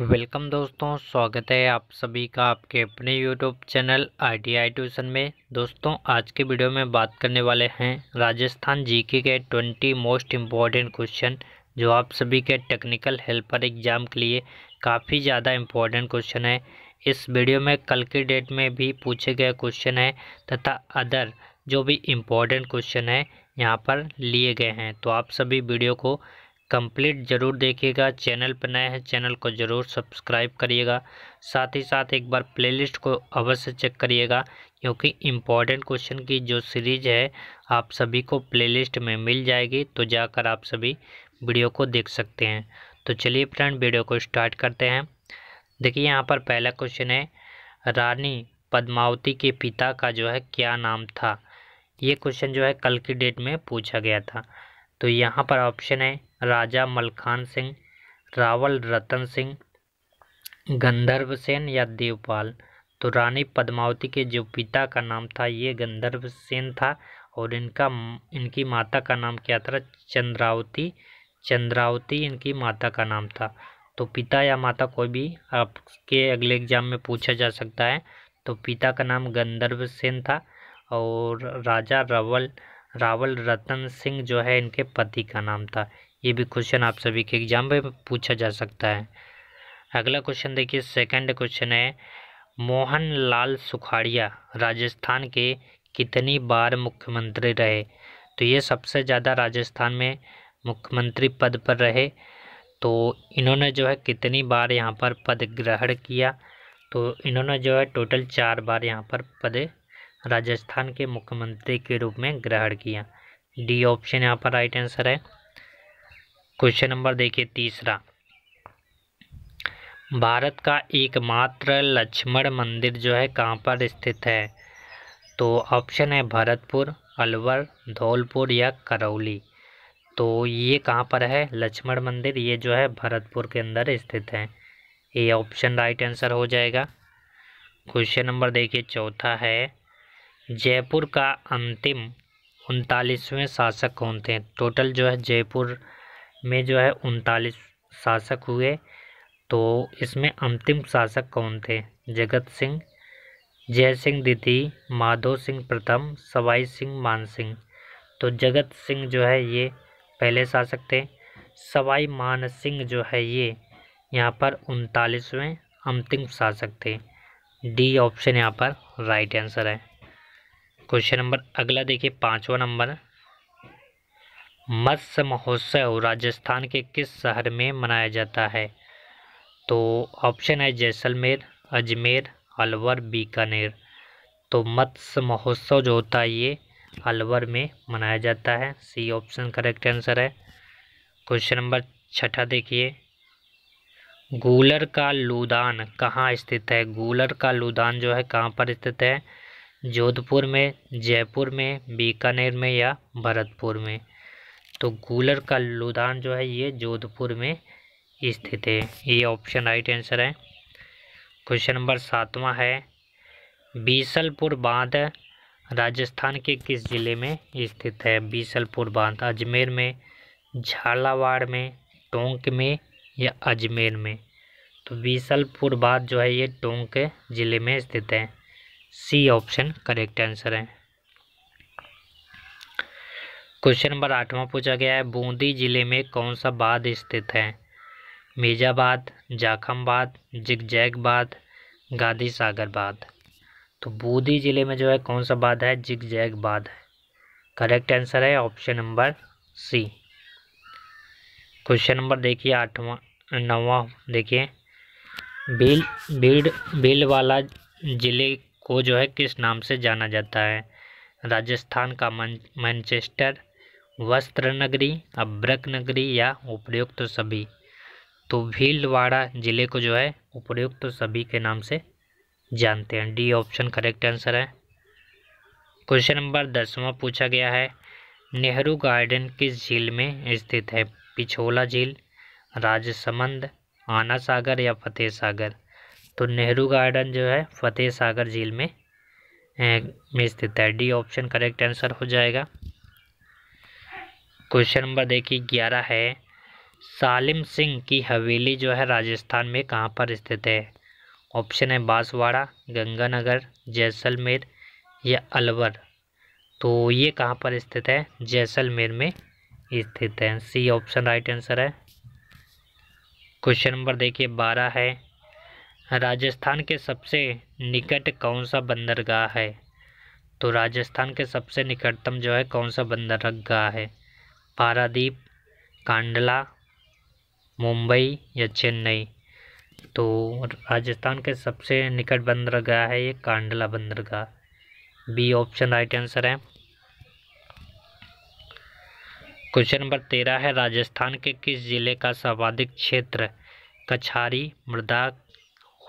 welcome दोस्तों स्वागत है आप सभी का आपके अपने YouTube channel I T I tuition में दोस्तों आज के वीडियो में बात करने वाले हैं राजस्थान जीके के 20 मोस्ट इम्पॉर्टेंट क्वेश्चन जो आप सभी के टेक्निकल हेल्पर एग्ज़ाम के लिए काफ़ी ज़्यादा इम्पोर्टेंट क्वेश्चन है इस वीडियो में कल के डेट में भी पूछे गए क्वेश्चन हैं तथा अदर जो भी इम्पोर्टेंट क्वेश्चन है यहाँ पर लिए गए हैं तो आप सभी वीडियो को कंप्लीट ज़रूर देखिएगा चैनल पर नए हैं चैनल को ज़रूर सब्सक्राइब करिएगा साथ ही साथ एक बार प्लेलिस्ट को अवश्य चेक करिएगा क्योंकि इम्पॉर्टेंट क्वेश्चन की जो सीरीज है आप सभी को प्लेलिस्ट में मिल जाएगी तो जाकर आप सभी वीडियो को देख सकते हैं तो चलिए फ्रेंड वीडियो को स्टार्ट करते हैं देखिए यहाँ पर पहला क्वेश्चन है रानी पद्मावती के पिता का जो है क्या नाम था ये क्वेश्चन जो है कल की डेट में पूछा गया था तो यहाँ पर ऑप्शन है राजा मलखान सिंह रावल रतन सिंह गंधर्व सेन या देवपाल तो रानी पद्मावती के जो पिता का नाम था ये गंधर्व सेन था और इनका इनकी माता का नाम क्या था चंद्रावती चंद्रावती इनकी माता का नाम था तो पिता या माता कोई भी आपके अगले एग्जाम में पूछा जा सकता है तो पिता का नाम गंधर्व सेन था और राजा रावल रावल रतन सिंह जो है इनके पति का नाम था ये भी क्वेश्चन आप सभी के एग्जाम में पूछा जा सकता है अगला क्वेश्चन देखिए सेकंड क्वेश्चन है मोहन लाल सुखाड़िया राजस्थान के कितनी बार मुख्यमंत्री रहे तो ये सबसे ज़्यादा राजस्थान में मुख्यमंत्री पद पर रहे तो इन्होंने जो है कितनी बार यहाँ पर पद ग्रहण किया तो इन्होंने जो है टोटल चार बार यहाँ पर पद राजस्थान के मुख्यमंत्री के रूप में ग्रहण किया डी ऑप्शन यहाँ पर राइट आंसर है क्वेश्चन नंबर देखिए तीसरा भारत का एकमात्र लक्ष्मण मंदिर जो है कहाँ पर स्थित है तो ऑप्शन है भरतपुर अलवर धौलपुर या करौली तो ये कहाँ पर है लक्ष्मण मंदिर ये जो है भरतपुर के अंदर स्थित है ये ऑप्शन राइट आंसर हो जाएगा क्वेश्चन नंबर देखिए चौथा है जयपुर का अंतिम उनतालीसवें शासक कौन थे टोटल जो है जयपुर में जो है उनतालीस शासक हुए तो इसमें अंतिम शासक कौन थे जगत सिंह जय सिंह द्वितीय माधो सिंह प्रथम सवाई सिंह मान सिंह तो जगत सिंह जो है ये पहले शासक थे सवाई मान सिंह जो है ये यहाँ पर उनतालीसवें अंतिम शासक थे डी ऑप्शन यहाँ पर राइट आंसर है क्वेश्चन नंबर अगला देखिए पाँचवा नंबर मत्स्य महोत्सव राजस्थान के किस शहर में मनाया जाता है तो ऑप्शन है जैसलमेर अजमेर अलवर बीकानेर तो मत्स्य महोत्सव जो होता है ये अलवर में मनाया जाता है सी ऑप्शन करेक्ट आंसर है क्वेश्चन नंबर छठा देखिए गूलर का लूदान कहाँ स्थित है गूलर का लूदान जो है कहाँ पर स्थित है जोधपुर में जयपुर में बीकानेर में या भरतपुर में तो गूलर का लुदान जो है ये जोधपुर में स्थित है ये ऑप्शन राइट आंसर है क्वेश्चन नंबर सातवां है बीसलपुर बांध राजस्थान के किस ज़िले में स्थित है बीसलपुर बांध अजमेर में झालावाड़ में टोंक में या अजमेर में तो बीसलपुर बांध जो है ये टोंक ज़िले में स्थित है सी ऑप्शन करेक्ट आंसर है क्वेश्चन नंबर आठवां पूछा गया है बूंदी जिले में कौन सा बाद स्थित है मिर्जाबाद जाखमबाद जिगजैगबाद गांधी सागर बाद तो बूंदी जिले में जो है कौन सा बाद है जिगजैग बाद है करेक्ट आंसर है option number C question number देखिए आठवां नौवा देखिए भील भीड़ भीलवाला जिले को जो है किस नाम से जाना जाता है राजस्थान का मैनचेस्टर वस्त्र नगरी अब्रक नगरी या उपयुक्त तो सभी तो भीलवाड़ा ज़िले को जो है उपयुक्त तो सभी के नाम से जानते हैं डी ऑप्शन करेक्ट आंसर है क्वेश्चन नंबर दसवां पूछा गया है नेहरू गार्डन किस झील में स्थित है पिछोला झील राजसमंद आना सागर या फतेह सागर तो नेहरू गार्डन जो है फतेह सागर झील में में स्थित है डी ऑप्शन करेक्ट आंसर हो जाएगा क्वेश्चन नंबर देखिए ग्यारह है सालिम सिंह की हवेली जो है राजस्थान में कहाँ पर स्थित है ऑप्शन है बांसवाड़ा गंगानगर जैसलमेर या अलवर तो ये कहाँ पर स्थित है जैसलमेर में स्थित है सी ऑप्शन राइट आंसर है क्वेश्चन नंबर देखिए बारह है राजस्थान के सबसे निकट कौन सा बंदरगाह है तो राजस्थान के सबसे निकटतम जो है कौन सा बंदरगाह है पारादीप कांडला मुंबई या चेन्नई तो राजस्थान के सबसे निकट बंदरगाह है ये कांडला बंदरगाह बी ऑप्शन राइट आंसर है क्वेश्चन नंबर तेरह है राजस्थान के किस जिले का सर्वाधिक क्षेत्र कछारी मृदा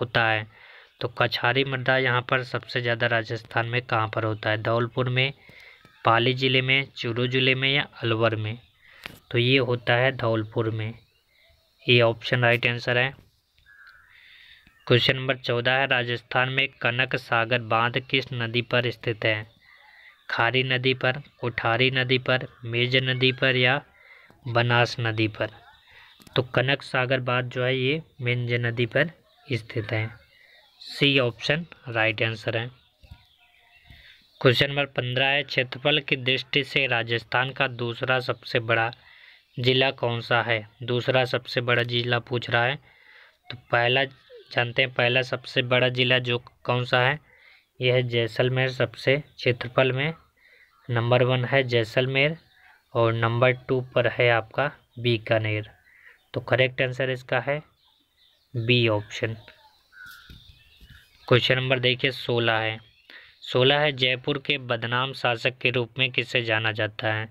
होता है तो कछारी मृदा यहाँ पर सबसे ज़्यादा राजस्थान में कहाँ पर होता है धौलपुर में पाली ज़िले में चूरू ज़िले में या अलवर में तो ये होता है धौलपुर में ये ऑप्शन राइट आंसर है क्वेश्चन नंबर चौदह है राजस्थान में कनक सागर बांध किस नदी पर स्थित है खारी नदी पर कोठारी नदी पर मेज नदी पर या बनास नदी पर तो कनक सागर बांध जो है ये मेज नदी पर स्थित हैं सी ऑप्शन राइट आंसर है क्वेश्चन नंबर पंद्रह है क्षेत्रफल की दृष्टि से राजस्थान का दूसरा सबसे बड़ा जिला कौन सा है दूसरा सबसे बड़ा जिला पूछ रहा है तो पहला जानते हैं पहला सबसे बड़ा ज़िला जो कौन सा है यह है जैसलमेर सबसे क्षेत्रफल में नंबर वन है जैसलमेर और नंबर टू पर है आपका बीकानेर तो करेक्ट आंसर इसका है बी ऑप्शन क्वेश्चन नंबर देखिए सोलह है सोलह है जयपुर के बदनाम शासक के रूप में किसे जाना जाता है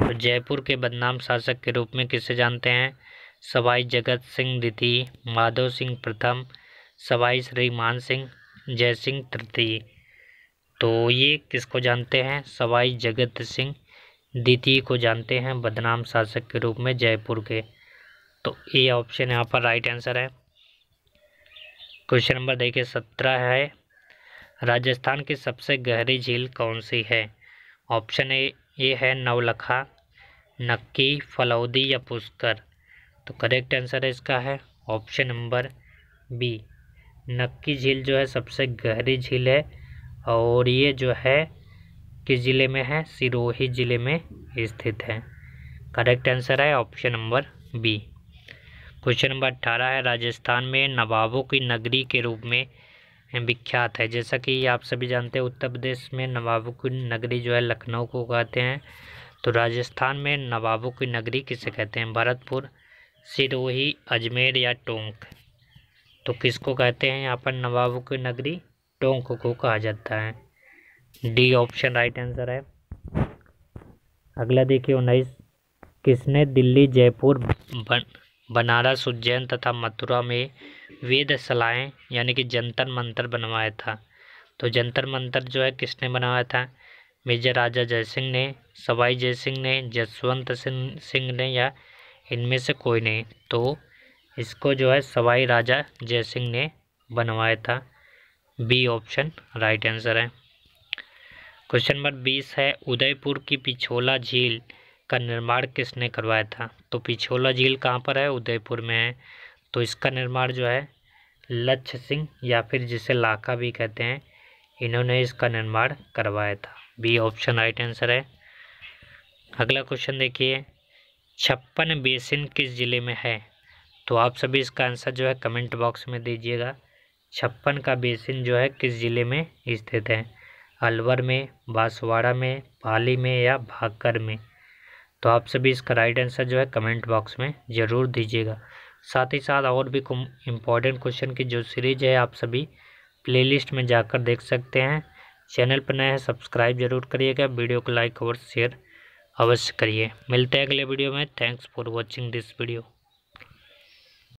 तो जयपुर के बदनाम शासक के रूप में किसे जानते हैं सवाई जगत सिंह द्वितीय माधव सिंह प्रथम सवाई श्री मान सिंह जय सिंह तृतीय तो ये किसको जानते हैं सवाई जगत सिंह द्वितीय को जानते हैं बदनाम शासक के रूप में जयपुर के तो ये ऑप्शन यहाँ पर राइट आंसर है क्वेश्चन नंबर देखिए सत्रह है राजस्थान की सबसे गहरी झील कौन सी है ऑप्शन ए ये है नवलखा नक्की फलौदी या पुष्कर तो करेक्ट आंसर है इसका है ऑप्शन नंबर बी नक्की झील जो है सबसे गहरी झील है और ये जो है किस ज़िले में है सिरोही ज़िले में स्थित है करेक्ट आंसर है option number B question number अट्ठारह है राजस्थान में नवाबों की नगरी के रूप में विख्यात है जैसा कि आप सभी जानते हैं उत्तर प्रदेश में नवाबों की नगरी जो है लखनऊ को कहते हैं तो राजस्थान में नवाबों की नगरी किसे कहते हैं भरतपुर सिरोही अजमेर या टोंक तो किसको कहते हैं यहाँ पर नवाबों की नगरी टोंक को कहा जाता है डी ऑप्शन राइट आंसर है अगला देखिए उन्नीस किसने दिल्ली जयपुर बन बनारस उज्जैन तथा मथुरा में वेदशालाएँ यानी कि जंतर मंत्र बनवाया था तो जंतर मंत्र जो है किसने बनवाया था मेजर राजा जयसिंह ने सवाई जयसिंह ने जसवंत सिंह सिंह ने या इनमें से कोई नहीं तो इसको जो है सवाई राजा जयसिंह ने बनवाया था बी ऑप्शन राइट आंसर है क्वेश्चन नंबर बीस है उदयपुर की पिछोला झील का निर्माण किसने करवाया था तो पिछोला झील कहाँ पर है उदयपुर में है तो इसका निर्माण जो है लक्ष्य सिंह या फिर जिसे लाका भी कहते हैं इन्होंने इसका निर्माण करवाया था बी ऑप्शन राइट आंसर है अगला क्वेश्चन देखिए छप्पन बेसिन किस ज़िले में है तो आप सभी इसका आंसर जो है कमेंट बॉक्स में दीजिएगा छप्पन का बेसिन जो है किस ज़िले में स्थित है अलवर में बांसवाड़ा में पाली में या भाकर में तो आप सभी इसका राइट आंसर जो है कमेंट बॉक्स में ज़रूर दीजिएगा साथ ही साथ और भी इम्पॉर्टेंट क्वेश्चन की जो सीरीज है आप सभी प्लेलिस्ट में जाकर देख सकते हैं चैनल पर नए हैं सब्सक्राइब जरूर करिएगा वीडियो को लाइक और शेयर अवश्य करिए मिलते हैं अगले वीडियो में thanks for watching this video